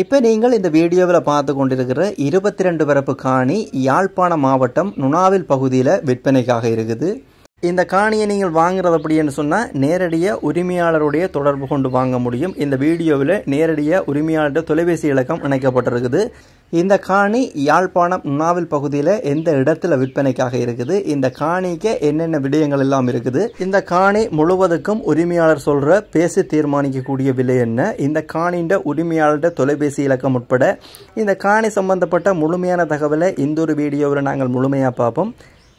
இப்போ நீங்கள் இந்த வீடியோவில் பார்த்து கொண்டிருக்கிற இருபத்தி ரெண்டு பரப்பு காணி யாழ்ப்பாண மாவட்டம் நுணாவில் பகுதியில் விற்பனைக்காக இருக்குது இந்த காணியை நீங்கள் வாங்குறது அப்படின்னு சொன்னால் நேரடியாக உரிமையாளருடைய தொடர்பு கொண்டு வாங்க முடியும் இந்த வீடியோவில் நேரடியாக உரிமையாளர் தொலைபேசி இலக்கம் இணைக்கப்பட்டிருக்குது இந்த காணி யாழ்ப்பாணம் நாவல் பகுதியில் எந்த இடத்துல விற்பனைக்காக இருக்குது இந்த காணிக்கு என்னென்ன விடயங்கள் எல்லாம் இருக்குது இந்த காணி முழுவதுக்கும் உரிமையாளர் சொல்கிற பேசி தீர்மானிக்கக்கூடிய விலை என்ன இந்த காணின்ற உரிமையாளர்கிட்ட தொலைபேசி இலக்கம் உட்பட இந்த காணி சம்பந்தப்பட்ட முழுமையான தகவலை இந்த ஒரு வீடியோவில் நாங்கள் முழுமையாக பார்ப்போம்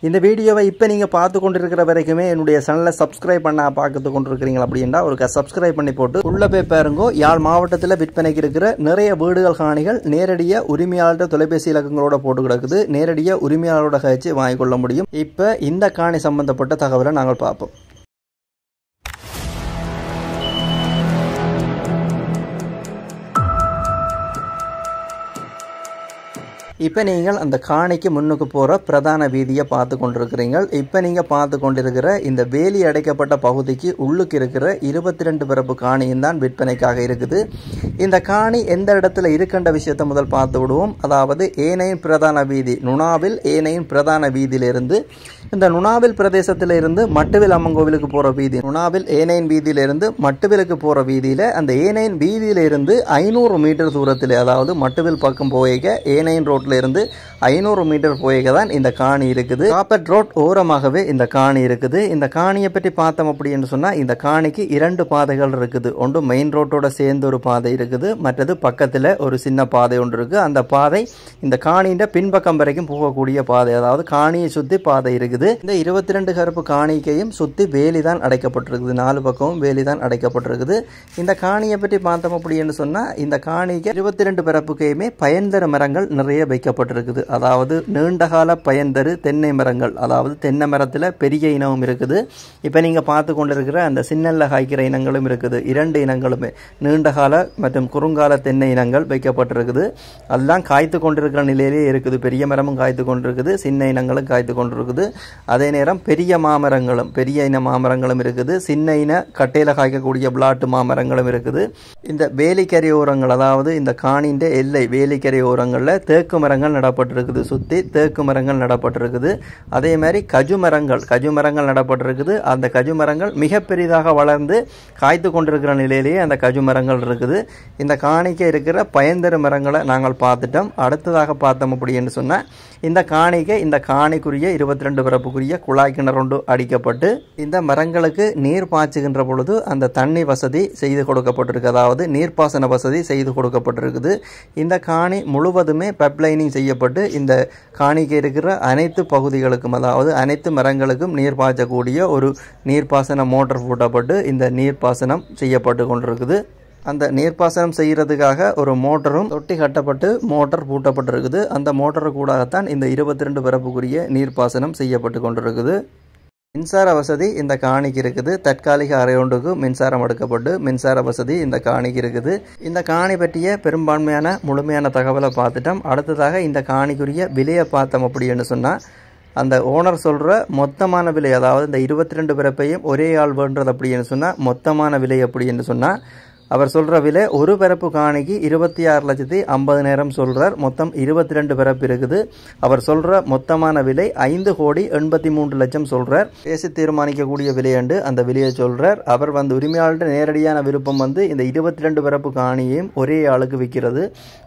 இந்த வீடியோவை இப்போ நீங்கள் பார்த்து கொண்டு இருக்கிற வரைக்குமே என்னுடைய சேனலில் சப்ஸ்கிரைப் பண்ண பார்த்து இருக்கிறீங்க அப்படின்னா ஒரு சப்ஸ்கிரைப் பண்ணி போட்டு உள்ளே போய் பாருங்க யாழ் மாவட்டத்தில் விற்பனைக்கு இருக்கிற நிறைய வீடுகள் காணிகள் நேரடியாக உரிமையாளர் தொலைபேசி இலக்கங்களோட போட்டு கிடக்குது நேரடியாக உரிமையாளரோட கழிச்சு வாங்கிக்கொள்ள முடியும் இப்போ இந்த காணி சம்பந்தப்பட்ட தகவலை நாங்கள் பார்ப்போம் இப்போ நீங்கள் அந்த காணிக்கு முன்னுக்கு போகிற பிரதான வீதியை பார்த்து கொண்டிருக்கிறீர்கள் இப்போ நீங்கள் பார்த்து கொண்டிருக்கிற இந்த வேலி அடைக்கப்பட்ட பகுதிக்கு உள்ளுக்கு இருக்கிற இருபத்தி ரெண்டு பிறப்பு காணியும் தான் விற்பனைக்காக இருக்குது இந்த காணி எந்த இடத்துல இருக்கின்ற விஷயத்தை முதல் பார்த்து விடுவோம் அதாவது ஏனையின் பிரதான வீதி நுணாவில் ஏனையின் பிரதான வீதியிலிருந்து இந்த நுணாவில் பிரதேசத்தில் இருந்து மட்டுவில் அம்மன் கோவிலுக்கு போகிற வீதி நுணாவில் ஏனையின் வீதியிலிருந்து மட்டுவிலுக்கு போகிற வீதியில் அந்த ஏனையின் வீதியிலிருந்து ஐநூறு மீட்டர் தூரத்தில் அதாவது மட்டுவில் பக்கம் போயிக்க ஏனையின் ரோட்டில் இருந்து ஐநூறு மீட்டர் போயிக்க தான் இந்த காணி இருக்குது காப்பட் ரோட் ஓரமாகவே இந்த காணி இருக்குது இந்த காணியை பற்றி பார்த்தோம் அப்படின்னு சொன்னால் இந்த காணிக்கு இரண்டு பாதைகள் இருக்குது ஒன்று மெயின் ரோட்டோட சேர்ந்து ஒரு பாதை இருக்குது மற்றது பக்கத்தில் ஒரு சின்ன பாதை ஒன்று இருக்குது அந்த பாதை இந்த காணியின் பின்பக்கம் வரைக்கும் போகக்கூடிய பாதை அதாவது காணியை சுற்றி பாதை இருக்குது இருக்குது இந்த இருபத்தி ரெண்டு கருப்பு காணிக்கையும் சுற்றி வேலி தான் அடைக்கப்பட்டிருக்குது நாலு பக்கமும் வேலி தான் அடைக்கப்பட்டிருக்குது இந்த காணியை பற்றி பார்த்தோம் அப்படின்னு சொன்னால் இந்த காணிக்கை இருபத்தி ரெண்டு பிறப்புக்கையுமே பயன்தர மரங்கள் நிறைய வைக்கப்பட்டிருக்குது அதாவது நீண்டகால பயன்தரு தென்னை மரங்கள் அதாவது தென்னை மரத்தில் பெரிய இனமும் இருக்குது இப்போ நீங்கள் பார்த்து கொண்டிருக்கிற அந்த சின்னல்ல காய்க்கிற இனங்களும் இருக்குது இரண்டு இனங்களுமே நீண்டகால மற்றும் குறுங்கால தென்னை இனங்கள் வைக்கப்பட்டிருக்குது அதெல்லாம் காய்த்து கொண்டிருக்கிற நிலையிலே இருக்குது பெரிய மரமும் காய்த்து கொண்டிருக்குது சின்ன இனங்களும் காய்த்து கொண்டிருக்குது அதே நேரம் பெரிய மாமரங்களும் பெரிய இன மாமரங்களும் இருக்குது சின்ன இன கட்டையில் காய்க்கக்கூடிய பிளாட்டு மாமரங்களும் இருக்குது இந்த வேலிக்கரை ஓரங்கள் அதாவது இந்த காணின்ற எல்லை வேலிக்கரை ஓரங்களில் தேக்கு மரங்கள் நடப்பட்டிருக்குது சுற்றி தேக்கு மரங்கள் நடப்பட்டிருக்குது அதே மாதிரி கஜு மரங்கள் கஜு மரங்கள் நடப்பட்டிருக்குது அந்த கஜு மரங்கள் மிக பெரிதாக வளர்ந்து காய்த்து கொண்டிருக்கிற நிலையிலேயே அந்த கஜு மரங்கள் இருக்குது இந்த காணிக்க இருக்கிற பயந்தரு மரங்களை நாங்கள் பார்த்துட்டோம் அடுத்ததாக பார்த்தோம் அப்படின்னு சொன்னால் இந்த காணிக்கை இந்த காணிக்குரிய இருபத்தி ரெண்டு போகிறதுக்குரிய குழாய் கிணறு அடிக்கப்பட்டு இந்த மரங்களுக்கு நீர் பாய்ச்சுகின்ற பொழுது அந்த தண்ணி வசதி செய்து கொடுக்கப்பட்டிருக்கு அதாவது நீர்ப்பாசன வசதி செய்து கொடுக்கப்பட்டிருக்குது இந்த காணி முழுவதுமே பெப்லைனிங் செய்யப்பட்டு இந்த காணிக்கு இருக்கிற அனைத்து பகுதிகளுக்கும் அதாவது அனைத்து மரங்களுக்கும் நீர் பாய்ச்சக்கூடிய ஒரு நீர்ப்பாசன மோட்டர் பூட்டப்பட்டு இந்த நீர்ப்பாசனம் செய்யப்பட்டு கொண்டிருக்குது அந்த நீர்ப்பாசனம் செய்கிறதுக்காக ஒரு மோட்டரும் தொட்டி கட்டப்பட்டு மோட்டர் பூட்டப்பட்டிருக்குது அந்த மோட்டர் கூடாகத்தான் இந்த இருபத்தி ரெண்டு பரப்புக்குரிய நீர்ப்பாசனம் செய்யப்பட்டு கொண்டிருக்குது மின்சார வசதி இந்த காணிக்கு இருக்குது தற்காலிக அரையொன்றுக்கு மின்சாரம் எடுக்கப்பட்டு மின்சார வசதி இந்த காணிக்கு இருக்குது இந்த காணி பற்றிய பெரும்பான்மையான முழுமையான தகவலை பார்த்துட்டோம் அடுத்ததாக இந்த காணிக்குரிய விலையை பார்த்தோம் அப்படின்னு சொன்னால் அந்த ஓனர் சொல்கிற மொத்தமான விலை அதாவது இந்த இருபத்தி ரெண்டு பிறப்பையும் ஒரே ஆள் வேண்டது அப்படின்னு சொன்னால் மொத்தமான விலை அப்படின்னு சொன்னால் அவர் சொல்கிற விலை ஒரு பிறப்பு காணிக்கு இருபத்தி ஆறு லட்சத்தி ஐம்பது நேரம் சொல்கிறார் மொத்தம் இருபத்தி ரெண்டு பிறப்பு இருக்குது அவர் சொல்கிற மொத்தமான விலை ஐந்து கோடி எண்பத்தி மூன்று லட்சம் சொல்கிறார் பேசி தீர்மானிக்கக்கூடிய விலையண்டு அந்த விலையை சொல்கிறார் அவர் வந்து உரிமையாளர்கிட்ட நேரடியான விருப்பம் வந்து இந்த இருபத்தி ரெண்டு பிறப்பு காணியையும் ஒரே ஆளுக்கு விற்கிறது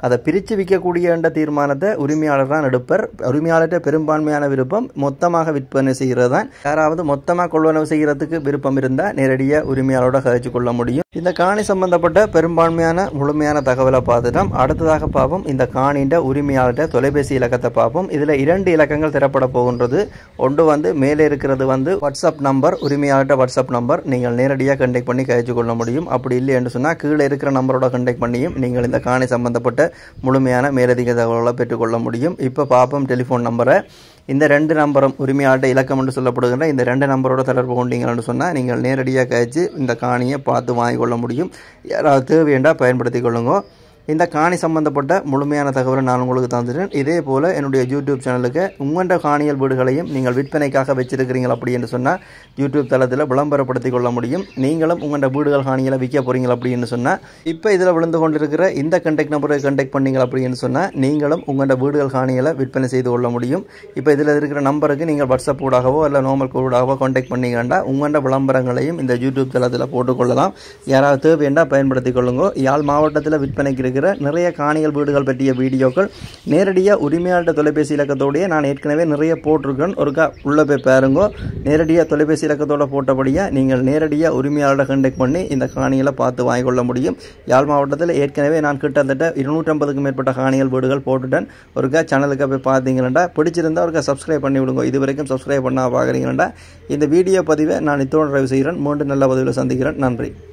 அதை பிரித்து விற்கக்கூடிய என்ற தீர்மானத்தை உரிமையாளர் தான் எடுப்பார் உரிமையாளர்கிட்ட பெரும்பான்மையான விருப்பம் மொத்தமாக விற்பனை செய்கிறது தான் யாராவது மொத்தமாக கொள்வனவு செய்கிறதுக்கு விருப்பம் இருந்தால் நேரடியாக உரிமையாளரோட கதைச்சு கொள்ள முடியும் இந்த காணி சம்பந்த சம்பந்தப்பட்ட பெரும்பான்மையான முழுமையான தகவலை பார்த்துட்டோம் அடுத்ததாக பார்ப்போம் இந்த காணின்ற உரிமையாளர்கிட்ட தொலைபேசி இலக்கத்தை பார்ப்போம் இதில் இரண்டு இலக்கங்கள் திறப்பட போகின்றது ஒன்று வந்து மேலே இருக்கிறது வந்து வாட்ஸ்அப் நம்பர் உரிமையாளர்கிட்ட வாட்ஸ்அப் நம்பர் நீங்கள் நேரடியாக கண்டெக்ட் பண்ணி கைச்சு கொள்ள முடியும் அப்படி இல்லை என்று சொன்னால் கீழே இருக்கிற நம்பரோட கண்டெக்ட் பண்ணியும் நீங்கள் இந்த காணி சம்பந்தப்பட்ட முழுமையான மேலதிக தகவல்களை பெற்றுக்கொள்ள முடியும் இப்போ பார்ப்போம் டெலிஃபோன் நம்பரை இந்த ரெண்டு நம்பரும் உரிமையாட்ட இலக்கம் என்று சொல்லப்படுகின்ற இந்த ரெண்டு நம்பரோட தொடர்பு கொண்டீங்கன்னு சொன்னால் நீங்கள் நேரடியாக கழிச்சு இந்த காணியை பார்த்து வாங்கிக்கொள்ள முடியும் யாராவது தேவையண்டா பயன்படுத்தி கொள்ளுங்க இந்த காணி சம்பந்தப்பட்ட முழுமையான தகவலை நான் உங்களுக்கு தந்துட்டேன் இதே போல் என்னுடைய யூடியூப் சேனலுக்கு உங்கள்கிட்ட காணியல் வீடுகளையும் நீங்கள் விற்பனைக்காக வச்சுருக்கிறீங்களா அப்படி என்று சொன்னால் யூடியூப் தளத்தில் விளம்பரப்படுத்தி கொள்ள முடியும் நீங்களும் உங்கள்கிட்ட வீடுகள் காணிகளை விற்க போகிறீங்களா அப்படின்னு சொன்னால் இப்போ இதில் விழுந்து கொண்டிருக்கிற இந்த கண்டெக்ட் நம்பரை கண்டெக்ட் பண்ணீங்க அப்படின்னு சொன்னால் நீங்களும் உங்கள்கிட்ட வீடுகள் காணிகளை விற்பனை செய்து கொள்ள முடியும் இப்போ இதில் இருக்கிற நம்பருக்கு நீங்கள் வாட்ஸ்அப் கூடாகவோ இல்லை நார்மல் கூடாகவோ பண்ணி பண்ணிக்கண்டா உங்கள்கிட்ட விளம்பரங்களையும் இந்த யூடியூப் தளத்தில் போட்டுக்கொள்ளலாம் யாராவது தேவையண்டா பயன்படுத்திக் கொள்ளுங்கோ யாழ் மாவட்டத்தில் விற்பனைக்கு இருக்கிற நிறைய காணிகள் வீடுகள் பற்றிய வீடியோக்கள் நேரடியாக உரிமையாளர் தொலைபேசி இலக்கத்தோடைய நான் ஏற்கனவே நிறைய போட்டிருக்கேன் ஒருக்கா உள்ளே போய் பாருங்கோ நேரடியாக தொலைபேசி இலக்கத்தோடு போட்டபடியாக நீங்கள் நேரடியாக உரிமையாளரை கண்டெக்ட் பண்ணி இந்த காணிகளை பார்த்து வாங்கி கொள்ள முடியும் யாழ் மாவட்டத்தில் ஏற்கனவே நான் கிட்டத்தட்ட இருநூற்றம்பதுக்கும் மேற்பட்ட காணிகள் வீடுகள் போட்டுட்டேன் ஒருக்கா சேனலுக்கு போய் பார்த்தீங்கன்னா பிடிச்சிருந்தால் ஒருக்கா சப்ஸ்கிரைப் பண்ணி விடுங்க இது வரைக்கும் சப்ஸ்கிரைப் பண்ணால் பார்க்குறீங்கன்னா இந்த வீடியோ பதிவை நான் இத்தோடு நிறைவு செய்கிறேன் மூன்று நல்ல பதிவில் சந்திக்கிறேன் நன்றி